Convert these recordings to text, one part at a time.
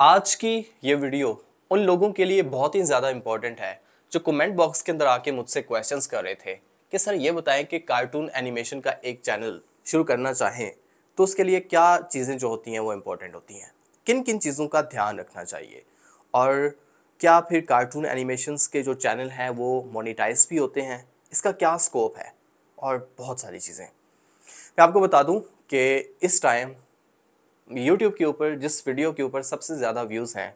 आज की ये वीडियो उन लोगों के लिए बहुत ही ज़्यादा इम्पॉर्टेंट है जो कमेंट बॉक्स के अंदर आके मुझसे क्वेश्चंस कर रहे थे कि सर ये बताएं कि कार्टून एनिमेशन का एक चैनल शुरू करना चाहें तो उसके लिए क्या चीज़ें जो होती हैं वो इम्पॉर्टेंट होती हैं किन किन चीज़ों का ध्यान रखना चाहिए और क्या फिर कार्टून एनिमेशंस के जो चैनल हैं वो मोनिटाइज भी होते हैं इसका क्या स्कोप है और बहुत सारी चीज़ें मैं आपको बता दूं कि इस टाइम यूट्यूब के ऊपर जिस वीडियो के ऊपर सबसे ज़्यादा व्यूज़ हैं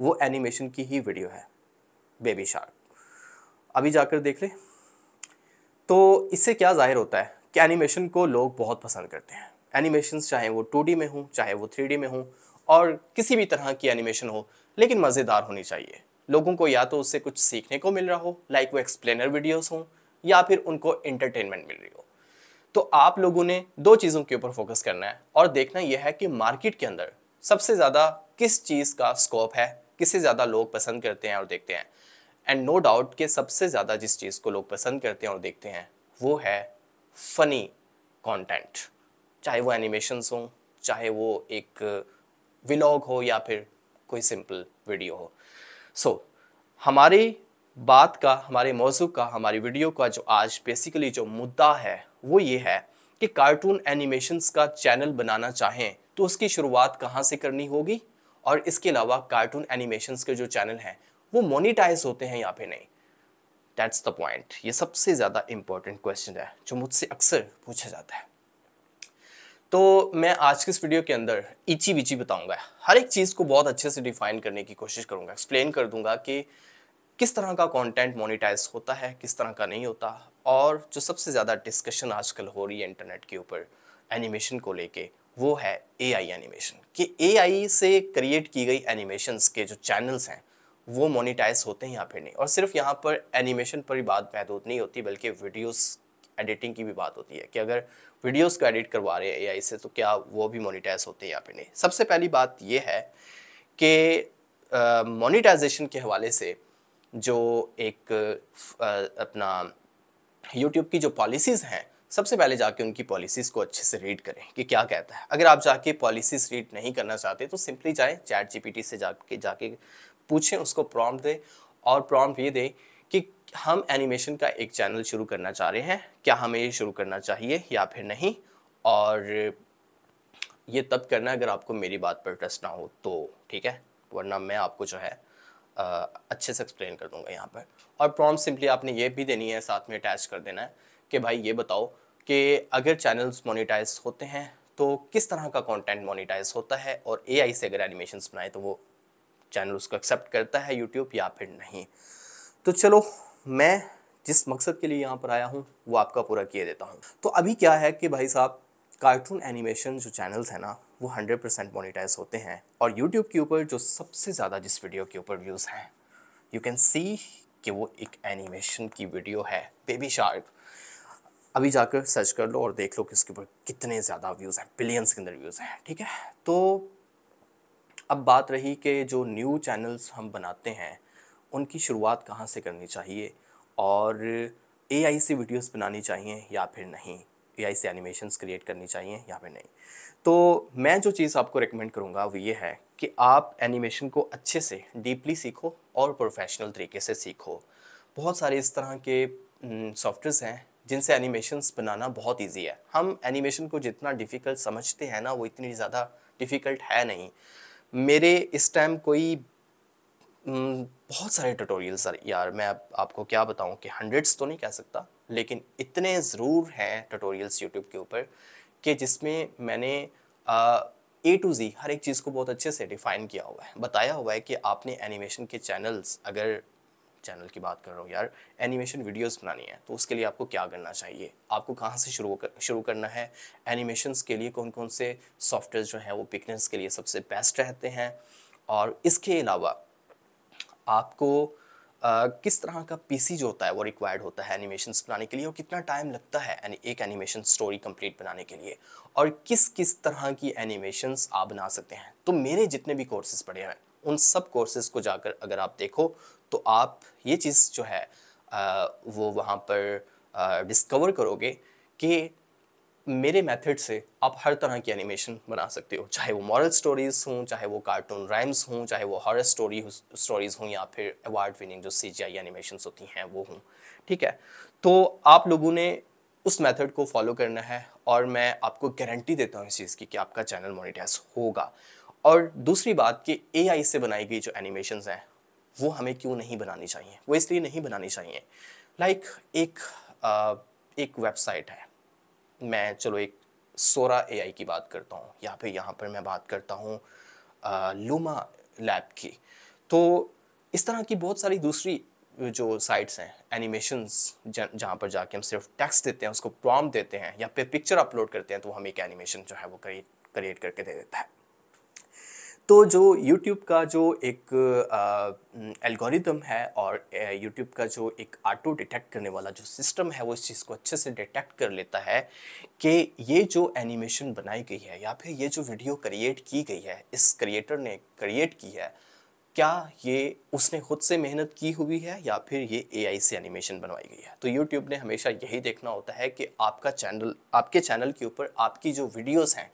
वो एनिमेशन की ही वीडियो है बेबी शार्क अभी जाकर देख ले तो इससे क्या जाहिर होता है कि एनिमेशन को लोग बहुत पसंद करते हैं एनिमेशन चाहे वो टू में हों चाहे वो थ्री में हों और किसी भी तरह की एनिमेशन हो लेकिन मज़ेदार होनी चाहिए लोगों को या तो उससे कुछ सीखने को मिल रहा हो लाइक वो एक्सप्लेनर वीडियोस हों या फिर उनको एंटरटेनमेंट मिल रही हो तो आप लोगों ने दो चीज़ों के ऊपर फोकस करना है और देखना यह है कि मार्केट के अंदर सबसे ज़्यादा किस चीज़ का स्कोप है किसे ज़्यादा लोग पसंद करते हैं और देखते हैं एंड नो डाउट के सबसे ज़्यादा जिस चीज़ को लोग पसंद करते हैं और देखते हैं वो है फ़नी कंटेंट चाहे वो एनिमेशन हों चाहे वो एक विलॉग हो या फिर कोई सिंपल वीडियो हो सो so, हमारी बात का हमारे मौजू का हमारी वीडियो का जो आज बेसिकली जो मुद्दा है वो ये है कि कार्टून एनिमेशंस का चैनल बनाना चाहें तो उसकी शुरुआत कहाँ से करनी होगी और इसके अलावा कार्टून एनिमेशंस के जो चैनल हैं वो मोनिटाइज होते हैं या फिर नहीं डेट्स द पॉइंट ये सबसे ज़्यादा इम्पोर्टेंट क्वेश्चन है जो मुझसे अक्सर पूछा जाता है तो मैं आज के इस वीडियो के अंदर इची बिची बताऊंगा हर एक चीज़ को बहुत अच्छे से डिफाइन करने की कोशिश करूंगा एक्सप्लेन कर दूंगा कि किस तरह का कंटेंट मोनेटाइज होता है किस तरह का नहीं होता और जो सबसे ज़्यादा डिस्कशन आजकल हो रही है इंटरनेट के ऊपर एनिमेशन को लेके वो है एआई एनिमेशन कि एआई से क्रिएट की गई एनिमेशंस के जो चैनल्स हैं वो मोनिटाइज होते हैं यहाँ फिर नहीं और सिर्फ यहाँ पर एनिमेशन पर ही बात महदूद नहीं होती बल्कि वीडियोस एडिटिंग की भी बात होती है कि अगर वीडियोस को एडिट करवा रहे हैं एआई से तो क्या वो भी मोनिटाइज होते हैं यहाँ फिर नहीं सबसे पहली बात ये है कि मोनिटाइजेशन के हवाले से जो एक अपना यूट्यूब की जो पॉलिसीज़ हैं सबसे पहले जाके उनकी पॉलिसीज़ को अच्छे से रीड करें कि क्या कहता है अगर आप जाके पॉलिसीज़ रीड नहीं करना चाहते तो सिंपली जाए चैट जीपीटी से जाके जाके पूछें उसको प्रॉम्प्ट दें और प्रॉम्प्ट ये दें कि हम एनिमेशन का एक चैनल शुरू करना चाह रहे हैं क्या हमें ये शुरू करना चाहिए या फिर नहीं और ये तब करना अगर आपको मेरी बात पर ट्रस्ट ना हो तो ठीक है वरना मैं आपको जो है अच्छे से एक्सप्लेन कर दूंगा यहाँ पर और प्रॉम सिंपली आपने ये भी देनी है साथ में अटैच कर देना है कि भाई ये बताओ कि अगर चैनल्स मोनिटाइज होते हैं तो किस तरह का कंटेंट मोनिटाइज होता है और एआई से अगर एनिमेशन बनाए तो वो चैनल उसको एक्सेप्ट करता है यूट्यूब या फिर नहीं तो चलो मैं जिस मकसद के लिए यहाँ पर आया हूँ वो आपका पूरा किए देता हूँ तो अभी क्या है कि भाई साहब कार्टून एनिमेशन जो चैनल्स हैं ना वो 100 परसेंट मोनिटाइज होते हैं और यूट्यूब के ऊपर जो सबसे ज़्यादा जिस वीडियो के ऊपर व्यूज़ हैं यू कैन सी कि वो एक एनिमेशन की वीडियो है बेबी शार्क अभी जाकर सर्च कर लो और देख लो कि उसके ऊपर कितने ज़्यादा व्यूज़ हैं बिलियंस के अंदर व्यूज़ हैं ठीक है तो अब बात रही कि जो न्यू चैनल्स हम बनाते हैं उनकी शुरुआत कहाँ से करनी चाहिए और ए आई से वीडियोज़ बनानी चाहिए या फिर नहीं एआई से एनिमेशंस क्रिएट करनी चाहिए या फिर नहीं तो मैं जो चीज़ आपको रिकमेंड करूँगा वो ये है कि आप एनिमेशन को अच्छे से डीपली सीखो और प्रोफेशनल तरीके से सीखो बहुत सारे इस तरह के सॉफ्टवेयर्स हैं जिनसे एनिमेशंस बनाना बहुत इजी है हम एनिमेशन को जितना डिफ़िकल्ट समझते हैं ना वो इतनी ज़्यादा डिफ़िकल्ट है नहीं मेरे इस टाइम कोई बहुत सारे ट्यूटोरियल्स यार मैं आपको क्या बताऊँ कि हंड्रेड्स तो नहीं कह सकता लेकिन इतने ज़रूर हैं ट्यूटोरियल्स यूट्यूब के ऊपर कि जिसमें मैंने ए टू ज़ी हर एक चीज़ को बहुत अच्छे से डिफ़ाइन किया हुआ है बताया हुआ है कि आपने एनिमेशन के चैनल्स अगर चैनल की बात कर रहा हूँ यार एनिमेशन वीडियोस बनानी है तो उसके लिए आपको क्या करना चाहिए आपको कहाँ से शुरू कर शुरू करना है एनिमेशंस के लिए कौन कौन से सॉफ्टवेयर जो हैं वो बिगनर्स के लिए सबसे बेस्ट रहते हैं और इसके अलावा आपको किस तरह का पीसी जो होता है वो रिक्वायर्ड होता है एनिमेशन बनाने के लिए और कितना टाइम लगता है एक एनिमेशन स्टोरी कंप्लीट बनाने के लिए और किस किस तरह की एनिमेशन आप बना सकते हैं तो मेरे जितने भी कोर्सेज पढ़े हैं उन सब कोर्सेज़ को जाकर अगर आप देखो तो आप ये चीज़ जो है आ, वो वहाँ पर डिस्कवर करोगे कि मेरे मेथड से आप हर तरह की एनिमेशन बना सकते हो चाहे वो मॉरल स्टोरीज़ हों चाहे वो कार्टून राइम्स हों चाहे वो हॉरर स्टोरी स्टोरीज़ हों या फिर अवार्ड विनिंग जो सी जी आई होती हैं वो हों ठीक है तो आप लोगों ने उस मेथड को फॉलो करना है और मैं आपको गारंटी देता हूँ इस चीज़ की कि आपका चैनल मोनिटाइज होगा और दूसरी बात कि ए से बनाई गई जो एनिमेशन हैं वो हमें क्यों नहीं बनानी चाहिए वो इसलिए नहीं बनानी चाहिए लाइक like, एक आ, एक वेबसाइट है मैं चलो एक सोरा ए की बात करता हूँ या फिर यहाँ पर मैं बात करता हूँ लूमा लैब की तो इस तरह की बहुत सारी दूसरी जो साइट्स हैं एनिमेशंस जहाँ पर जाके हम सिर्फ टेक्स्ट देते हैं उसको प्रॉम्प्ट देते हैं या फिर पिक्चर अपलोड करते हैं तो हम एक एनिमेशन जो है वो क्रिएट क्रिएट करके दे देता है तो जो YouTube का जो एक एल्गोरिदम है और YouTube का जो एक ऑटो डिटेक्ट करने वाला जो सिस्टम है वो इस चीज़ को अच्छे से डिटेक्ट कर लेता है कि ये जो एनिमेशन बनाई गई है या फिर ये जो वीडियो क्रिएट की गई है इस क्रिएटर ने क्रिएट की है क्या ये उसने खुद से मेहनत की हुई है या फिर ये ए से एनिमेशन बनवाई गई है तो यूट्यूब ने हमेशा यही देखना होता है कि आपका चैनल आपके चैनल के ऊपर आपकी जो वीडियोज़ हैं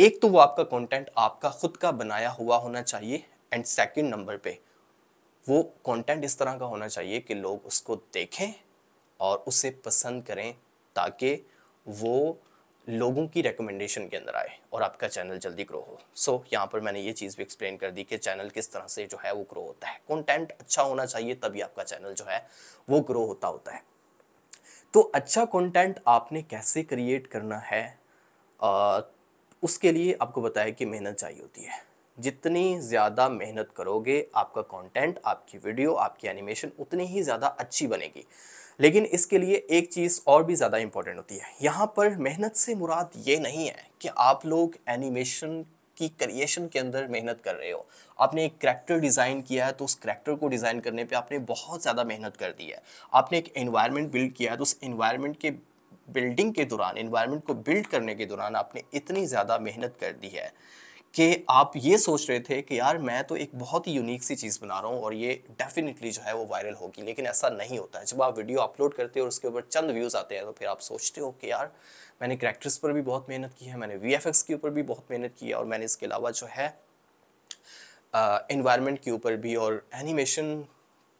एक तो वो आपका कंटेंट आपका खुद का बनाया हुआ होना चाहिए एंड सेकंड नंबर पे वो कंटेंट इस तरह का होना चाहिए कि लोग उसको देखें और उसे पसंद करें ताकि वो लोगों की रिकमेंडेशन के अंदर आए और आपका चैनल जल्दी ग्रो हो सो so, यहाँ पर मैंने ये चीज़ भी एक्सप्लेन कर दी कि चैनल किस तरह से जो है वो ग्रो होता है कंटेंट अच्छा होना चाहिए तभी आपका चैनल जो है वो ग्रो होता होता है तो अच्छा कंटेंट आपने कैसे क्रिएट करना है उसके लिए आपको बताया कि मेहनत चाहिए होती है जितनी ज़्यादा मेहनत करोगे आपका कंटेंट आपकी वीडियो आपकी एनिमेशन उतनी ही ज़्यादा अच्छी बनेगी लेकिन इसके लिए एक चीज़ और भी ज़्यादा इम्पॉर्टेंट होती है यहाँ पर मेहनत से मुराद ये नहीं है कि आप लोग एनिमेशन की क्रिएशन के अंदर मेहनत कर रहे हो आपने एक करैक्टर डिज़ाइन किया है तो उस करैक्टर को डिज़ाइन करने पे आपने बहुत ज़्यादा मेहनत कर दी है आपने एक इन्वायरमेंट बिल्ड किया है तो उस एनवायरनमेंट के बिल्डिंग के दौरान इन्वायरमेंट को बिल्ड करने के दौरान आपने इतनी ज़्यादा मेहनत कर दी है कि आप ये सोच रहे थे कि यार मैं तो एक बहुत ही यूनिक सी चीज़ बना रहा हूँ और ये डेफिनेटली जो है वो वायरल होगी लेकिन ऐसा नहीं होता है जब आप वीडियो अपलोड करते हो और उसके ऊपर चंद व्यूज़ आते हैं तो फिर आप सोचते हो कि यार मैंने करेक्टर्स पर भी बहुत मेहनत की है मैंने वी के ऊपर भी बहुत मेहनत की है और मैंने इसके अलावा जो है इन्वायरमेंट के ऊपर भी और एनिमेशन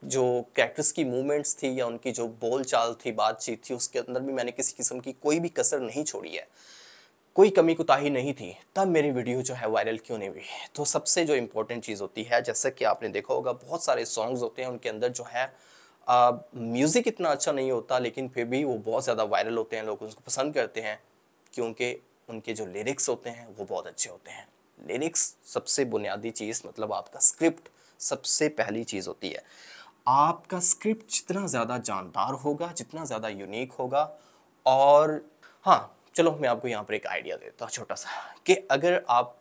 जो कैक्टस की मूवमेंट्स थी या उनकी जो बोल चाल थी बातचीत थी उसके अंदर भी मैंने किसी किस्म की कोई भी कसर नहीं छोड़ी है कोई कमी कोताही नहीं थी तब मेरी वीडियो जो है वायरल क्यों नहीं हुई तो सबसे जो इम्पोर्टेंट चीज़ होती है जैसा कि आपने देखा होगा बहुत सारे सॉन्ग्स होते हैं उनके अंदर जो है म्यूज़िक इतना अच्छा नहीं होता लेकिन फिर भी वो बहुत ज़्यादा वायरल होते हैं लोग उसको पसंद करते हैं क्योंकि उनके जो लिरिक्स होते हैं वो बहुत अच्छे होते हैं लिरिक्स सबसे बुनियादी चीज़ मतलब आपका स्क्रिप्ट सबसे पहली चीज़ होती है आपका स्क्रिप्ट जितना ज़्यादा जानदार होगा जितना ज़्यादा यूनिक होगा और हाँ चलो मैं आपको यहाँ पर एक आइडिया देता हूँ छोटा सा कि अगर आप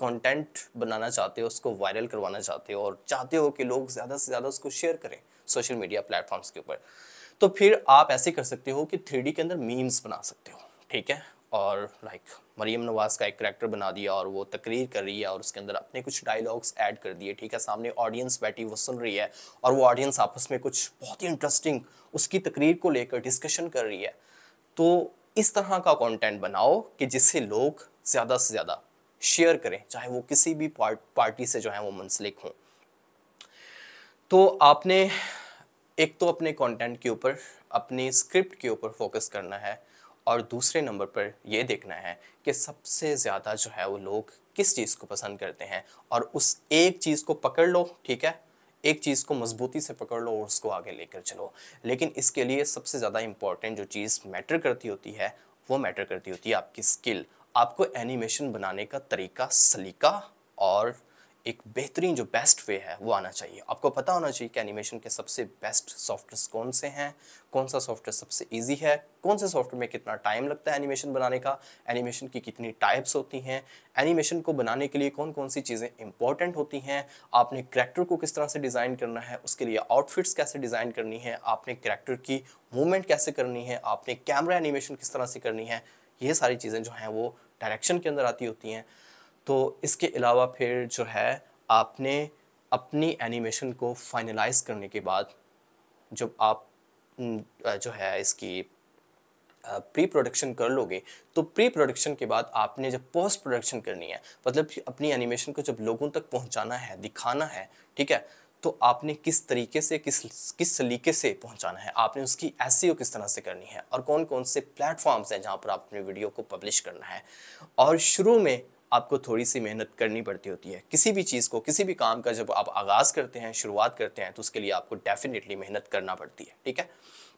कंटेंट बनाना चाहते हो उसको वायरल करवाना चाहते हो और चाहते हो कि लोग ज़्यादा से ज़्यादा उसको शेयर करें सोशल मीडिया प्लेटफॉर्म्स के ऊपर तो फिर आप ऐसे कर सकते हो कि थ्री के अंदर मीम्स बना सकते हो ठीक है और लाइक मरीम नवाज़ का एक करेक्टर बना दिया और वो तकरीर कर रही है और उसके अंदर अपने कुछ डायलॉग्स ऐड कर दिए ठीक है सामने ऑडियंस बैठी वो सुन रही है और वो ऑडियंस आपस में कुछ बहुत ही इंटरेस्टिंग उसकी तकरीर को लेकर डिस्कशन कर रही है तो इस तरह का कंटेंट बनाओ कि जिससे लोग ज़्यादा से ज़्यादा शेयर करें चाहे वो किसी भी पार्ट पार्टी से जो है वो मुंसलिक हों तो आपने एक तो अपने कॉन्टेंट के ऊपर अपनी स्क्रिप्ट के ऊपर फोकस करना है और दूसरे नंबर पर यह देखना है कि सबसे ज़्यादा जो है वो लोग किस चीज़ को पसंद करते हैं और उस एक चीज़ को पकड़ लो ठीक है एक चीज़ को मजबूती से पकड़ लो और उसको आगे लेकर चलो लेकिन इसके लिए सबसे ज़्यादा इम्पॉर्टेंट जो चीज़ मैटर करती होती है वो मैटर करती होती है आपकी स्किल आपको एनिमेशन बनाने का तरीका सलीका और एक बेहतरीन जो बेस्ट वे है वो आना चाहिए आपको पता होना चाहिए कि एनिमेशन के सबसे बेस्ट सॉफ्टवेयर कौन से हैं कौन सा सॉफ्टवेयर सबसे इजी है कौन से सॉफ्टवेयर में कितना टाइम लगता है एनिमेशन बनाने का एनिमेशन की कितनी टाइप्स होती हैं एनिमेशन को बनाने के लिए कौन कौन सी चीज़ें इंपॉर्टेंट होती हैं आपने करेक्टर को किस तरह से डिज़ाइन करना है उसके लिए आउटफिट्स कैसे डिज़ाइन करनी है आपने करेक्टर की मूवमेंट कैसे करनी है आपने कैमरा एनिमेशन किस तरह से करनी है ये सारी चीज़ें जो हैं वो डायरेक्शन के अंदर आती होती हैं तो इसके अलावा फिर जो है आपने अपनी एनिमेशन को फाइनलाइज करने के बाद जब आप जो है इसकी प्री प्रोडक्शन कर लोगे तो प्री प्रोडक्शन के बाद आपने जब पोस्ट प्रोडक्शन करनी है मतलब अपनी एनिमेशन को जब लोगों तक पहुंचाना है दिखाना है ठीक है तो आपने किस तरीके से किस किस सलीके से पहुंचाना है आपने उसकी एस e किस तरह से करनी है और कौन कौन से प्लेटफॉर्म्स हैं जहां पर आपने वीडियो को पब्लिश करना है और शुरू में आपको थोड़ी सी मेहनत करनी पड़ती होती है किसी भी चीज़ को किसी भी काम का जब आप आगाज़ करते हैं शुरुआत करते हैं तो उसके लिए आपको डेफिनेटली मेहनत करना पड़ती है ठीक है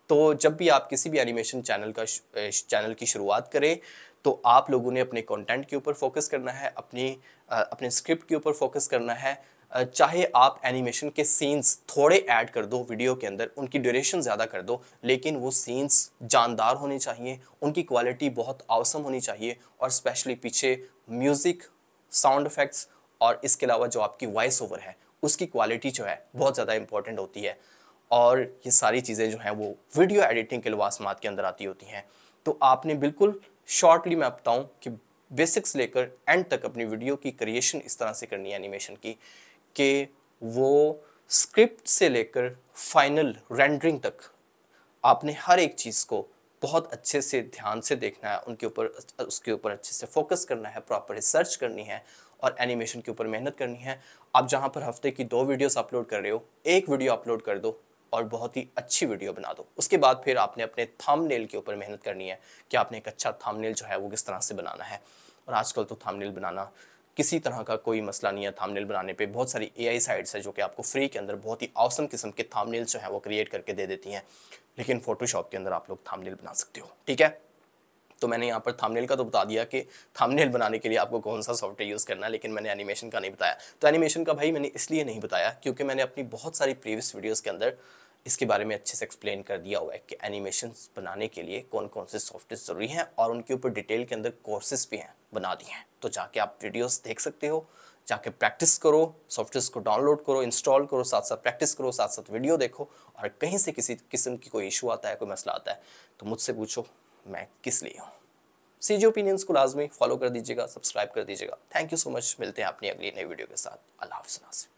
तो जब भी आप किसी भी एनिमेशन चैनल का चैनल की शुरुआत करें तो आप लोगों ने अपने कंटेंट के ऊपर फोकस करना है अपनी अपने स्क्रिप्ट के ऊपर फोकस करना है चाहे आप एनिमेशन के सीन्स थोड़े ऐड कर दो वीडियो के अंदर उनकी ड्यूरेशन ज़्यादा कर दो लेकिन वो सीन्स जानदार होने चाहिए उनकी क्वालिटी बहुत आवसम होनी चाहिए और स्पेशली पीछे म्यूज़िक साउंड इफ़ेक्ट्स और इसके अलावा जो आपकी वॉइस ओवर है उसकी क्वालिटी जो है बहुत ज़्यादा इंपॉर्टेंट होती है और ये सारी चीज़ें जो हैं वो वीडियो एडिटिंग के लवासमात के अंदर आती होती हैं तो आपने बिल्कुल शॉर्टली मैं बताऊँ कि बेसिक्स लेकर एंड तक अपनी वीडियो की क्रिएशन इस तरह से करनी है एनिमेशन की कि वो स्क्रिप्ट से लेकर फाइनल रेंडरिंग तक आपने हर एक चीज़ को बहुत अच्छे से ध्यान से देखना है उनके ऊपर उसके ऊपर अच्छे से फोकस करना है प्रॉपर रिसर्च करनी है और एनिमेशन के ऊपर मेहनत करनी है आप जहाँ पर हफ्ते की दो वीडियोस अपलोड कर रहे हो एक वीडियो अपलोड कर दो और बहुत ही अच्छी वीडियो बना दो उसके बाद फिर आपने अपने थाम के ऊपर मेहनत करनी है कि आपने एक अच्छा थाम जो है वो किस तरह से बनाना है और आजकल तो थाम बनाना किसी तरह का कोई मसला नहीं है थामनेल बनाने पे बहुत सारी एआई साइट्स है जो कि आपको फ्री के अंदर बहुत ही औसम किस्म के थामनेल्स जो है वो क्रिएट करके दे देती हैं लेकिन फोटोशॉप के अंदर आप लोग थामनेल बना सकते हो ठीक है तो मैंने यहाँ पर थामनेल का तो बता दिया कि थामनेल बनाने के लिए आपको कौन सा सॉफ्टवेयर यूज़ करना है लेकिन मैंने एनिमेशन का नहीं बताया तो एनिमेशन का भाई मैंने इसलिए नहीं बताया क्योंकि मैंने अपनी बहुत सारी प्रीवियस वीडियोज़ के अंदर इसके बारे में अच्छे से एक्सप्लेन कर दिया हुआ है कि एनिमेशन बनाने के लिए कौन कौन से सॉफ्टवेयर ज़रूरी हैं और उनके ऊपर डिटेल के अंदर कोर्सेज भी हैं बना दिए हैं तो जाके आप वीडियोस देख सकते हो जाके प्रैक्टिस करो सॉफ्टवेयर को डाउनलोड करो इंस्टॉल करो साथ साथ प्रैक्टिस करो साथ साथ वीडियो देखो और कहीं से किसी किस्म की कोई इशू आता है कोई मसला आता है तो मुझसे पूछो मैं किस लिए हूँ सी जी ओपिनियंस को लाजमी फॉलो कर दीजिएगा सब्सक्राइब कर दीजिएगा थैंक यू सो मच मिलते हैं अपनी अगली नई वीडियो के साथ अल्लाह हाफि